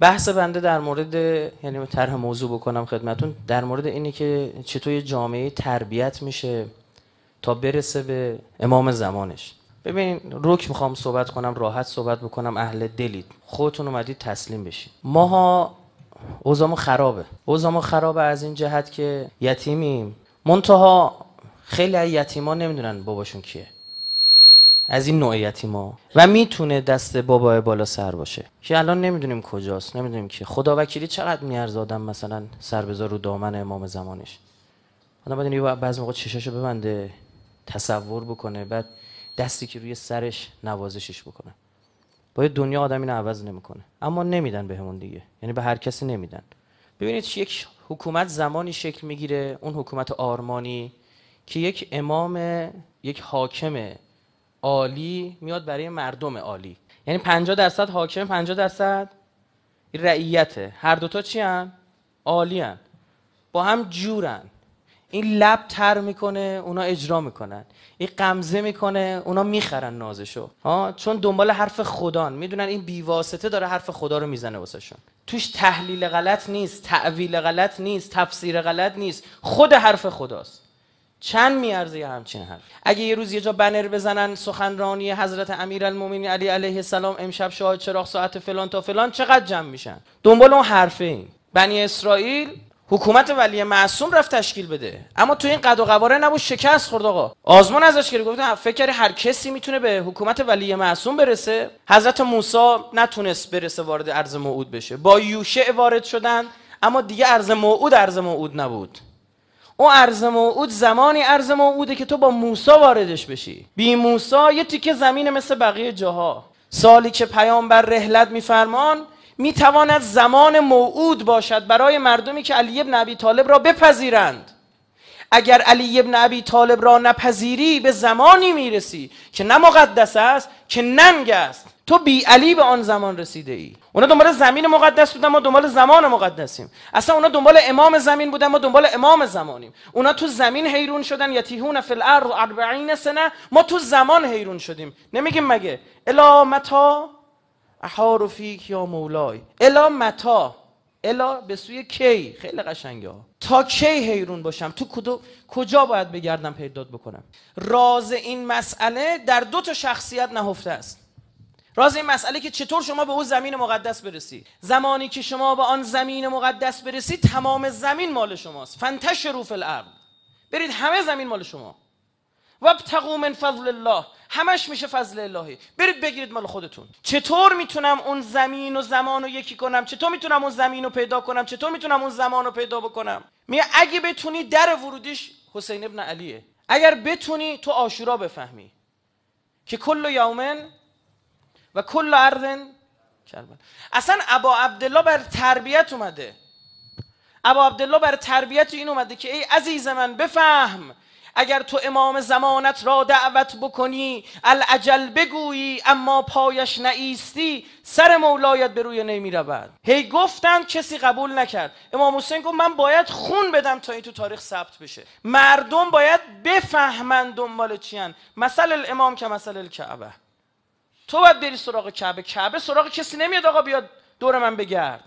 بحث بنده در مورد یعنی طرح موضوع بکنم خدمتون در مورد اینه که چطور جامعه تربیت میشه تا برسه به امام زمانش ببینین روک میخوام صحبت کنم راحت صحبت بکنم اهل دلید خودتون اومدید تسلیم بشین. ماها اوزامو خرابه اوزامو خرابه از این جهت که یتیمیم منتها خیلی از یتیما نمیدونن باباشون کیه از این نوعیتی ما و میتونه دست بابا بالا سر باشه که الان نمیدونیم کجاست نمیدونیم که خدا وکیلی چقدر میارزدم آدم مثلا سر بذار رو دامن امام زمانش آدم باید اینو بعضی موقع چشاشو ببنده تصور بکنه بعد دستی که روی سرش نوازشش بکنه باید دنیا آدم اینو عوض نمیکنه اما نمیدن بهمون همون دیگه یعنی به هر کسی نمیدن ببینید یک حکومت زمانی شکل میگیره اون حکومت آرمانی که یک امام یک حاکم عالی میاد برای مردم عالی یعنی 50 درصد حاکم 50 درصد رعیته هر دوتا چی هن؟ عالی هن. با هم جورن این لب تر میکنه اونا اجرا میکنن این قمزه میکنه اونا میخرن نازشو ها چون دنبال حرف خدان میدونن این بیواسطه داره حرف خدا رو میزنه واسهشون توش تحلیل غلط نیست تعویل غلط نیست تفسیر غلط نیست خود حرف خداست چند میارزه یه همچین حرف اگه یه روز یه جا بنر بزنن سخنرانی حضرت امیرالمومنین علی علیه السلام امشب شاهد چراغ ساعت فلان تا فلان چقدر جمع میشن دنبال اون حرفه این بنی اسرائیل حکومت ولی معصوم رفت تشکیل بده اما تو این قد و قواره نبود شکست خورد آقا آزمون ازش گرفت گفتن فکر هر کسی میتونه به حکومت ولی معصوم برسه حضرت موسی نتونست برسه وارد ارض موعود بشه با یوشع وارد شدن اما دیگه ارض موعود ارض موعود نبود او ارز موعود زمانی ارز موعوده که تو با موسا واردش بشی بی موسا یه تیکه زمین مثل بقیه جاها سالی که پیامبر رحلت میفرمان میتواند زمان موعود باشد برای مردمی که علی ابن ابی طالب را بپذیرند اگر علی ابن ابی طالب را نپذیری به زمانی میرسی که نه مقدس است که ننگ است تو بی علی به آن زمان رسیده ای اونا دنبال زمین مقدس بودن ما دنبال زمان مقدسیم اصلا اونا دنبال امام زمین بودن ما دنبال امام زمانیم اونا تو زمین حیرون شدن تیهون فی الارض اربعین سنه ما تو زمان حیرون شدیم نمیگیم مگه الا متا احار یا مولای الا متا الا به سوی کی خیلی قشنگه ها تا کی حیرون باشم تو کدو... کجا باید بگردم پیداد بکنم راز این مسئله در دو تا شخصیت نهفته است راز این مسئله که چطور شما به اون زمین مقدس برسی زمانی که شما به آن زمین مقدس برسی تمام زمین مال شماست فنتش روف الارض برید همه زمین مال شما و من فضل الله همش میشه فضل اللهی برید بگیرید مال خودتون چطور میتونم اون زمین و زمان رو یکی کنم چطور میتونم اون زمین رو پیدا کنم چطور میتونم اون زمان رو پیدا بکنم می اگه بتونی در ورودیش حسین ابن علیه اگر بتونی تو آشورا بفهمی که کل یومن و کل اردن کربلا اصلا ابا عبدالله بر تربیت اومده ابا عبدالله بر تربیت این اومده که ای عزیز من بفهم اگر تو امام زمانت را دعوت بکنی العجل بگویی اما پایش نایستی سر مولایت به روی نمی رود هی گفتم کسی قبول نکرد امام حسین گفت من باید خون بدم تا این تو تاریخ ثبت بشه مردم باید بفهمند دنبال چیان مثل الامام که مثل الکعبه تو باید بری سراغ کعبه کعبه سراغ کسی نمیاد آقا بیاد دور من بگرد